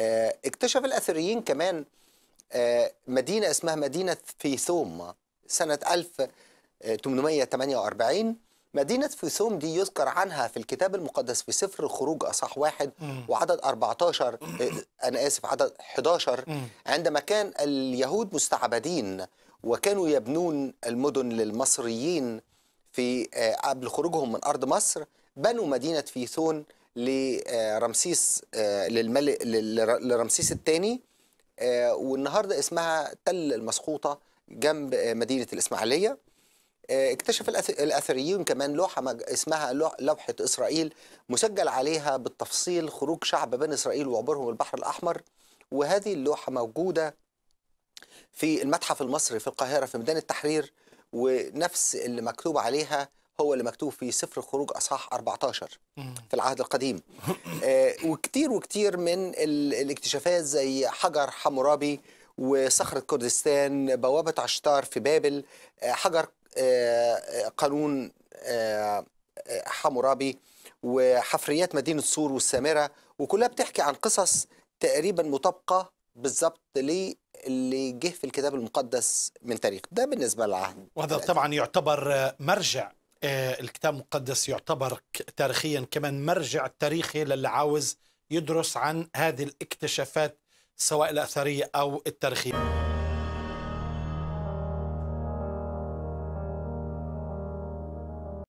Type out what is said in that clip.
آه، اكتشف الاثريين كمان آه، مدينه اسمها مدينه فيثوم سنه 1848 آه، مدينة فيثوم دي يذكر عنها في الكتاب المقدس في سفر خروج أصح واحد وعدد 14 أنا آسف عدد 11 عندما كان اليهود مستعبدين وكانوا يبنون المدن للمصريين في قبل خروجهم من أرض مصر بنوا مدينة فيثون لرمسيس آه، للملك لرمسيس الثاني آه، والنهارده اسمها تل المسقوطه جنب آه، مدينه الاسماعيليه اكتشف الاثريون كمان لوحه اسمها لوحه اسرائيل مسجل عليها بالتفصيل خروج شعب بني اسرائيل وعبورهم البحر الاحمر وهذه اللوحه موجوده في المتحف المصري في القاهره في ميدان التحرير ونفس اللي مكتوب عليها هو اللي مكتوب في سفر الخروج اصحاح 14 في العهد القديم آه، وكتير وكتير من الاكتشافات زي حجر حمورابي وصخره كردستان بوابه عشتار في بابل آه، حجر آه، قانون حمورابي وحفريات مدينه سور والسامره وكلها بتحكي عن قصص تقريبا مطابقه بالظبط اللي جه في الكتاب المقدس من تاريخ ده بالنسبه للعهد وهذا طبعا يعتبر مرجع آه، الكتاب المقدس يعتبر تاريخيا كمان مرجع تاريخي للي عاوز يدرس عن هذه الاكتشافات سواء الأثرية أو التاريخية